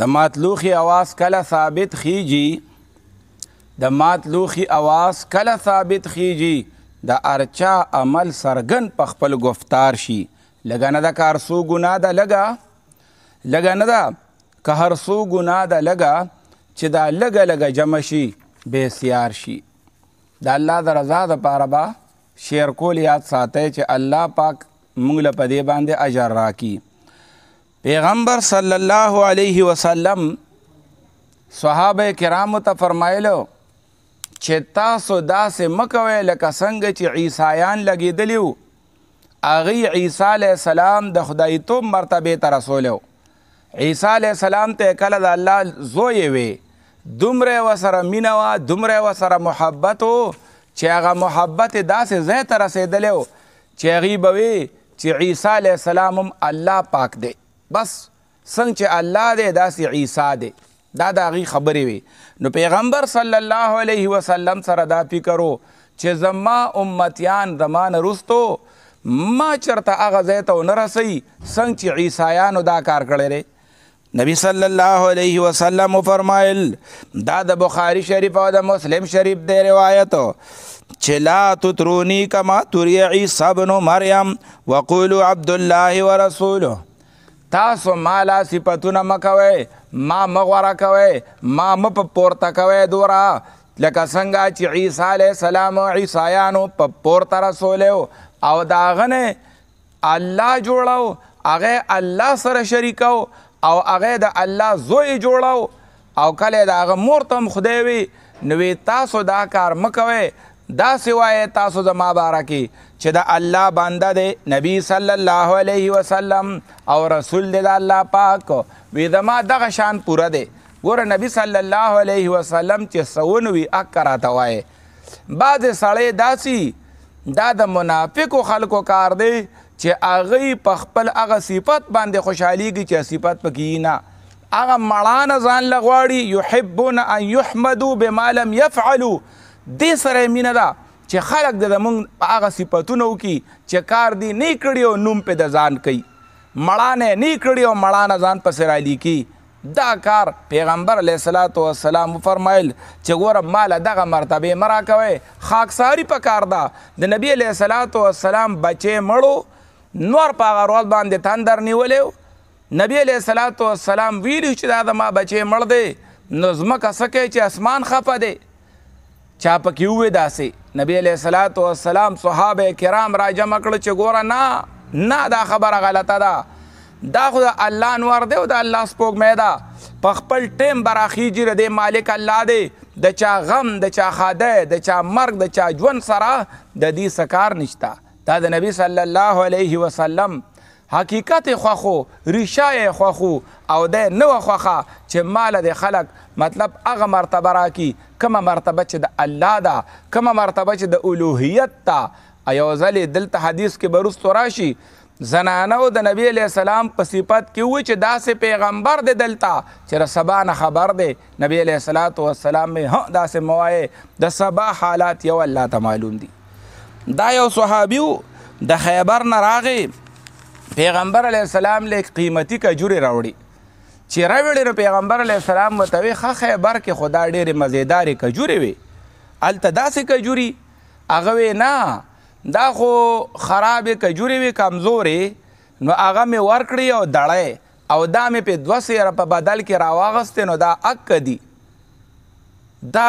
د ماتلوخي اواز کله ثابت خيږي د ماتلوخي اواز کله ثابت خيږي د ارچا عمل سرګن په خپل گفتار شي لګا نه د کار سو ګنا ده لګا لګا نه ده که هر سو ګنا ده لګا چې دا لګا لګا جمع شي بے سیار شي د الله د رضا د پاره با شعر کول یاد ساتي چې الله پاک موږ له پدې باندې اجر راکړي پیغمبر صلی الله علیه وسلم صحابه کرامو ته فرمایلو چې تاسو داسې مکوئ لکه څنګه چې عیسایان لګېدلی وو هغې عیسی علیه السلام د خدایتوب مرتبې ته رسولی عیسی علیه السلام ته کله د الله زوی وې دومره ورسره مینه وه دومره ورسره محبت و چې هغه محبت داسې ځای ته رسېدلی و چې هغې به وې چې عیسی علیه السلام هم الله پاک دی بس څنګه چې الله دې داسې عیسی دې دا د هغې خبرې وي نو پیغمبر صلی الله علیه وسلم سره دا فکر و چې زما امتیان زما نه رستو ما چرته هغه ځای ته ونه رسوي څنګه چې عیسایانو دا کار کړی دی نبی صلی الله علیه وسلم فرمایل دا د بخاری شریف او د مسلم شریف دی روایت چې لا تترونی کما تری عیسی ابن مریم وقولوا عبد الله ورسوله تاسو مالا صفاتونه مکوي ما مغوره کوي ما م په پورته کوي دورا لکه څنګه چې عیسی علی السلام او عیسایانو په پورته رسولیو او داغنه الله جوړاو هغه الله سره شریکاو او هغه د الله زوی جوړاو او کله داغه مور تم خدای وي نو تاسو دا کار مکوي دا سوای تاسو زما بارکی چې د الله بنده دی نبی صلی الله علیه وسلم او رسول دی د الله پاک وی زما دغه شان پوره دی ګوره نبی صلی الله علیه وسلم چې سون وی اکرا تا وای بعض سړی داسي دا د منافقو خلکو کار دی چې هغه په خپل هغه صفت باندې خوشحاليږي چې صفت پکې نه هغه مړان ځان لغواړي يحبون ان يحمدوا بما لم يفعلوا دې سره مینه ده چې خلک د زمونږ په هغه صفتونه وکړي چې کار دی نه کړي او نوم پې د ځان کوي مړانه نه کړي او مړانه ځان پسې رالیکي دا کار پیغمبر علیه الصلاۃ والسلام فرمایل چې ګوره مال دغه مرتبه مرا کوي خاکساری په کار ده د نبی علیه الصلاۃ والسلام بچې مړو نور په هغه ورځ باندې تندر نیولې نبی علیه الصلاۃ والسلام ویلي چې دا ما بچې مړ دی نو ځمکه څه کوي چې اسمان خفه دی چا پکې وې داسې نبی علیہ الصلات والسلام صحابه کرام را جمع کړ چې ګوره نه نه دا خبره غلطه ده دا خو د الله انوار دی او د الله سپوږمۍ ده په خپل ټیم براخیږي د مالک الله دی د چا غم د چا خاده د چا مرګ د چا ژوند سره د دې سکار نشته دا د نبی صلی الله علیه وسلم حقیقت خوخو ریشه خوخو او د نو خوخه چې مال د خلق مطلب هغه مرتبه راکی کومه مرتبه چې د الله دا کومه مرتبه چې د الوهیت تا ایو ځلې دلته حدیث کې برستو راشي زنانو د نبی علیہ السلام په صفت کې وی چې داسې پیغمبر دی دلته چې سبا نه خبر دی نبی علیہ الصلات والسلام می ها داسې موایې د سبا حالات یو الله ته معلوم دي دا یو صحابیو د خیبر نه راغی پیغمبر علی السلام له قیمتي کجوري راوړي چې راوړي نو پیغمبر علی السلام وتوي خه خیبر کې خدا ډېر مزیدار کجوري وي الته داسې کجوري هغه نه دا خو خراب کجوري وي کمزورې نو هغه مې ورکړي او دړې او دا مې په دوه سیره په بدل کې راواغستې نو دا اک دی دا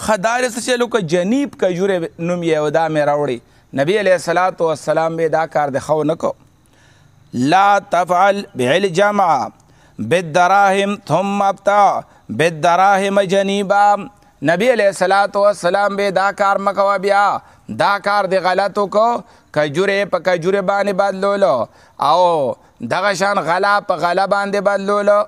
خدار څه چې لکه جنیب کجورې نوم یې او دا مې راوړي نبی علیه السلام به دا کار د خو نه کو لا تفعل بعل جمع بالدراهم ثم ابتع بالدراهم جنیبا نبی علیہ الصلات والسلام به دا کار مکوا بیا دا کار دی غلطو کو کجوره په کجوره باندې بدلولو او دغه شان غلا په غلا باندې بدلولو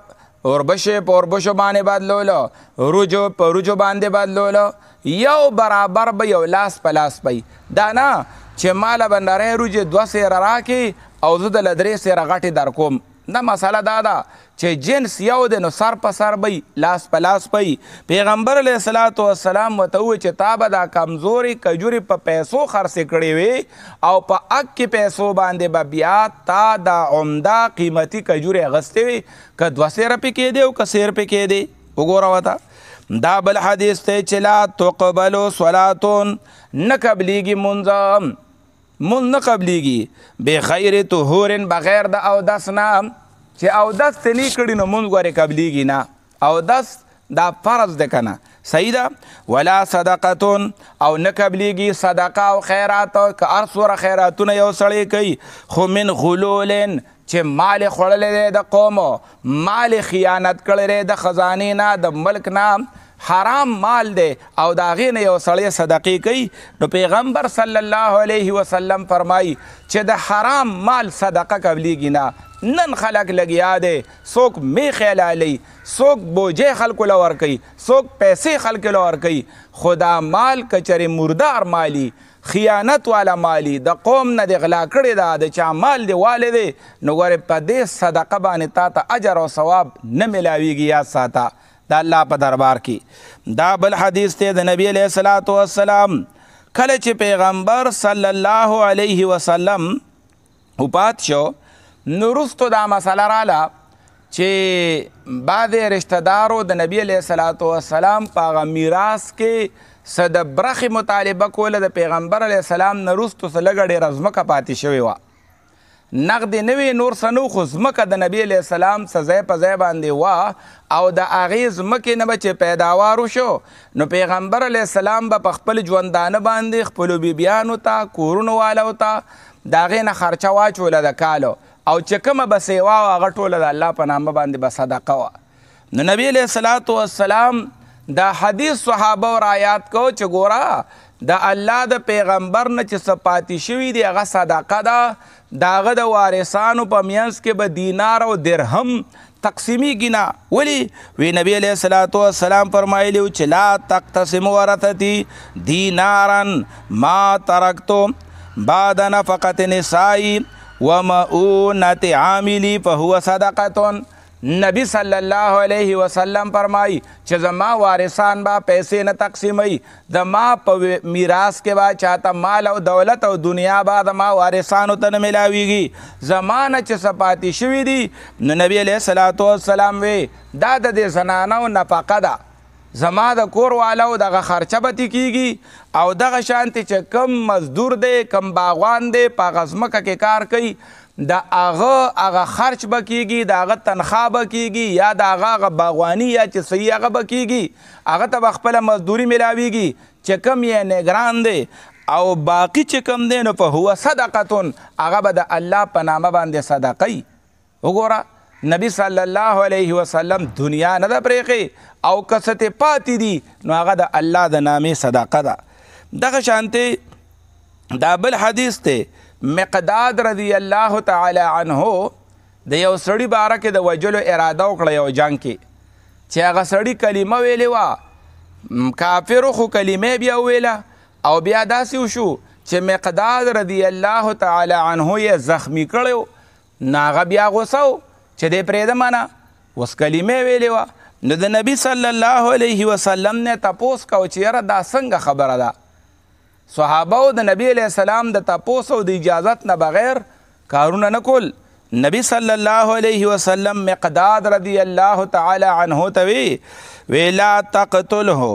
اوربشه په اوربشه باندې بدلولو روجو په روجو باندې بدلولو یو برابر به یو لاس په لاس پي دا نه چې مال بندرې روجه دوه سیر راکې او زه د لدرې سیر غټې در کوم نه مساله دا ده چې جنس یو د نو سر په سر بي لاس په لاس پي پیغمبر علیه الصلاۃ والسلام وته و چې تا به دا کمزوري کجوري په پیسو خرڅ کړي وي او په اک کې پیسو باندې به بیا تا دا عمده قیمتي کجوري غستې وي ک دوه سیر په کې دی او ک سیر په کې دی وګوره وتا دا بل حدیث ته چې لا تقبلوا صلاتون نکبلیږي منځم مون نه قبليږي به خیر طهورن بغیر د او دس نه چې او دس ته نه کړی نو مونږ غره قبليږي نه او دس دا فرض ده کنه صحیح ده ولا صدقتون او نه قبليږي صدقه او خیرات او که ارسوره خیراتونه یو سړی کوي خو من غلولن چې مال خړلې ده د قوم مال خیانت کړلې ده خزانه نه د ملک نه حرام مال دی او دا غې نه یو سړی صدقې کوي نو پیغمبر صلی الله علیه وسلم فرمایي چې د حرام مال صدقه قبلېږي نه نن خلک لګیا دی څوک میخې لالی څوک بوجې خلکو له ورکوي څوک پیسې خلکو له ورکوي خو دا مال کچرې مردار مالی خیانت والا مالی د قوم نه د غلا کړی دا د چا مال دی والې دی نو ګورې په دې صدقه باندې تا ته اجر او ثواب نه میلاویږي یاد ساته د الله په دربار کې دا بل حدیث ته د نبی علیہ الصلات والسلام کله چې پیغمبر صلی الله علیه وسلم وپات شو نورستو دا مسله رااله چې بعد رشتہ دارو د نبی علیہ الصلات والسلام په میراث کې صد برخي مطالبه کوله د پیغمبر علیہ السلام نورستو سره لګړې رزمکه پاتې شوی و نقد نوی نور سنو خو ځمکه د نبی علیه السلام سزای په ځای باندې وه او د هغې ځمکې نه به چې پیداوار وشو نو پیغمبر علیه السلام به په خپل ژوندانه باندې خپلو بیبیانو ته کورونو والو ته د هغې نه خرچه واچوله د کالو او چې کومه به سیوا وه هغه ټوله د الله په نامه باندې به صدقه وه نو نبی علیه السلام دا حدیث صحابه او آیات کو چې ګورا د الله د پیغمبر نه چې سپاتی شوی دی هغه صدقه ده داغه د وارثانو په میانس کې به دینار او درهم تقسیمی گنا ولی وی نبی علیہ الصلوۃ والسلام فرمایلی چې لا تقتسم ورثتی دینارن ما ترکتو بعد نفقه نسائی ومؤونت عاملی فهو صدقه نبی صلی الله علیه وسلم فرمای چې زما وارثان با پیسې نه تقسیمي د ما په میراث کې با چاته مال او دولت او دنیا با د ما وارثانو ته نه ملاویږي زمانه چې سپاتی شوی دی نو نبی علیه الصلاۃ والسلام وی دا د دې زنانو نفقه ده زما د کور والو دغه خرچه به کیږي او دغه شانتي چې کم مزدور دی کم باغوان دی په غزمکه کې کار کوي د هغه هغه خرچ به کیږي د هغه تنخوا به کیږي یا د هغه هغه باغواني یا چې صحیح هغه به کیږي هغه ته به خپله مزدوري میلاویږي چې کم یې نگران دی او باقی چې کم دی نو په هو صدقتون هغه به د الله په نامه باندې صدقی وګوره نبی صلی الله علیه وسلم دنیا نه ده پرېښې او که څه ترې پاتې دي نو هغه د الله د نامې صدقه ده دغه شانتې دا بل حدیث دی مقداد رضی الله تعالی عنه د یو سړی باره کې د وجلو اراده وکړه یو جنگ کې چې هغه سړی کلمه ویلې وه کافرو خو کلمې بیا ویله او بیا داسې وشو چې مقداد رضی الله تعالی عنه یې زخمی کړی نو هغه بیا غوسه و چې دی پرېږده مانه اوس کلمې ویلې وه نو د نبی صلی الله علیه وسلم نه تپوس کو چې یاره دا څنګه خبره ده صحابه او د نبی علی السلام د تاسو او د اجازت نه بغیر کارونه نکول نبی صلی الله علیه وسلم مقداد رضی الله تعالی عنہ توی ویلا تقتله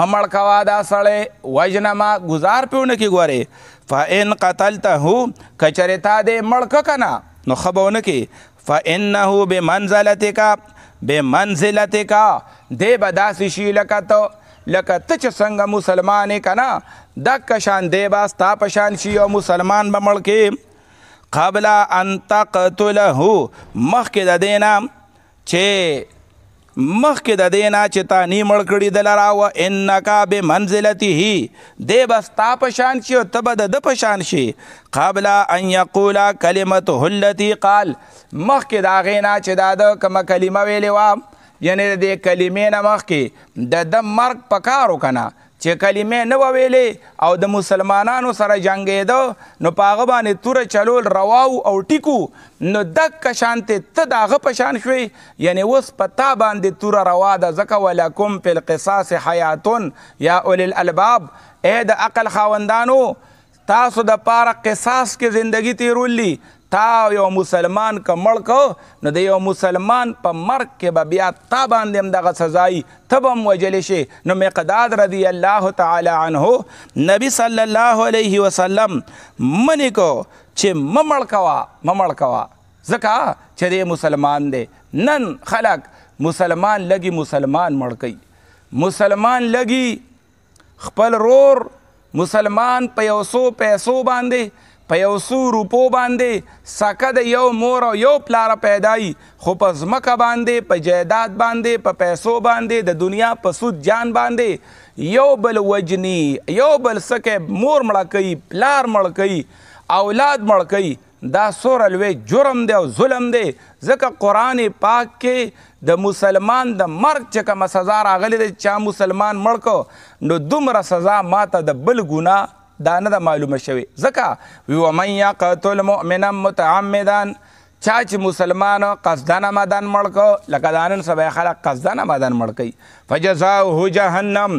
ممړ کوا دا سړی وجنما گزار پیونه کی ګوره فان قتلته کچرتا دې مړک کنا نو خبونه کی فانه بمنزلتک بمنزلتک دې بداس شی لکته لکه ته چې څنګه مسلمانې که نه دکه شان دی به ستا په شان شي او مسلمان به مړ کې قبل ان تقتله مخکې د دې نه چې مخکې د دې نه چې تا نی مړ کړي د لرا و انکا بمنزلته دی به ستا په شان شي او ته به د ده په شان شي قبل ان یقوله کلمته التي قال مخکې د هغې نه چې دا ده کومه کلمه ویلې وه یعنی د کلمې نه مخکې د د مرګ پکارو کنه چې کلمې نه وویلې او د مسلمانانو سره جنگېده نو پاغه باندې تور چلول رواو او ټیکو نو د کشانته ته داغه پشان شوې یعنی وس پتا باندې تور روا د زکه ولکم فی القصاص حیاتون یا اول الالباب اې د عقل خاوندانو تاسو د پاره قصاص کې زندگی تیرولې تا یو مسلمان که مړ کو نو د یو مسلمان په مرګ کې به بیا تا باندې هم دغه سزایي ته به هم وجلی شي نو مقداد رضی الله تعالی عنه نبی صلی الله علیه وسلم منی کو چې ممړ کوه ممړ کوه ځکه چې دی مسلمان دی نن خلک مسلمان لګي مسلمان مړ کوي مسلمان لګي خپل رور مسلمان په یو سو پیسو باندې په یو سو روپو باندې سکه د یو مور او یو پلار پیدای خو په ځمکه باندې په جیداد باندې په پیسو باندې د دنیا په سود جان باندې یو بل وجنی یو بل سکه مور مړه کوي پلار مړه کوي اولاد مړه کوي دا سور لوی جرم دی او ظلم دی ځکه قرآن پاک کې د مسلمان د مرګ چې کومه سزا راغلې ده چا مسلمان مړ کو نو دومره سزا ماته د بل ګناه دا نه معلومه شوی ځکه ومن یقتل مؤمنا متعمدا چا چې مسلمان قصدنه مدن مړ کو لکه دا نن سبا خلک قصدنه مدن مړ کوي فجزاؤه جهنم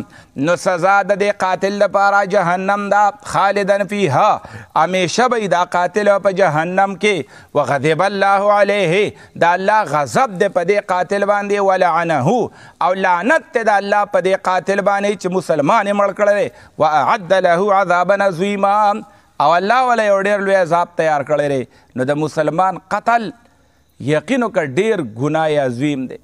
نو سزا د دې قاتل لپاره جهنم دا خالدا فیها همیشه به دا قاتل په جهنم کې وغضب الله علیه دا الله غضب دې په دې قاتل باندې ولعنه او لعنت دې دا الله په دې قاتل باندې چې مسلمان مړ کړی واعد له عذابا عظیما او الله ولا یو ډیر لوی عذاب تیار کړی نو د مسلمان قتل یقینو که ډیر ګناه عظیم دی